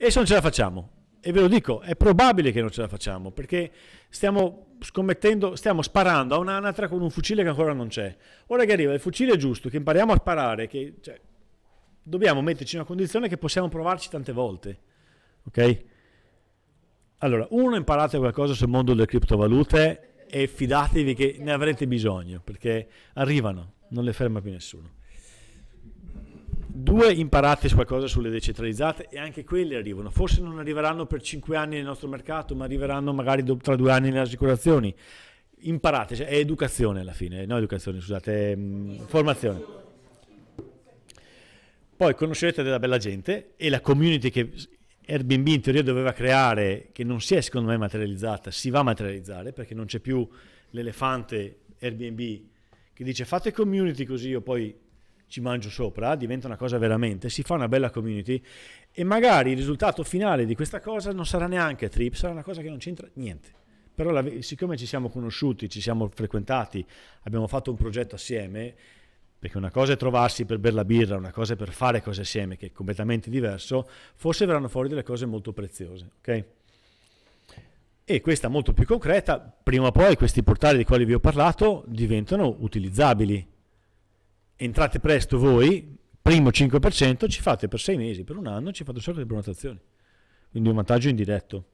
E se non ce la facciamo, e ve lo dico, è probabile che non ce la facciamo, perché stiamo scommettendo, stiamo sparando a un'anatra con un fucile che ancora non c'è. Ora che arriva il fucile giusto, che impariamo a sparare, che, cioè, dobbiamo metterci in una condizione che possiamo provarci tante volte. Ok? Allora, uno, imparate qualcosa sul mondo delle criptovalute e fidatevi che ne avrete bisogno, perché arrivano, non le ferma più nessuno. Due, imparate qualcosa sulle decentralizzate e anche quelle arrivano. Forse non arriveranno per cinque anni nel nostro mercato, ma arriveranno magari do, tra due anni nelle assicurazioni. Imparate, cioè, è educazione alla fine, eh, no educazione, scusate, mh, mm, formazione. Poi conoscerete della bella gente e la community che Airbnb in teoria doveva creare, che non si è secondo me materializzata, si va a materializzare perché non c'è più l'elefante Airbnb che dice fate community così io poi ci mangio sopra, diventa una cosa veramente, si fa una bella community e magari il risultato finale di questa cosa non sarà neanche trip, sarà una cosa che non c'entra niente. Però la, siccome ci siamo conosciuti, ci siamo frequentati, abbiamo fatto un progetto assieme, perché una cosa è trovarsi per bere la birra, una cosa è per fare cose assieme, che è completamente diverso, forse verranno fuori delle cose molto preziose, ok? E questa molto più concreta, prima o poi questi portali di quali vi ho parlato diventano utilizzabili entrate presto voi, primo 5%, ci fate per sei mesi, per un anno, ci fate solo le prenotazioni. Quindi un vantaggio indiretto.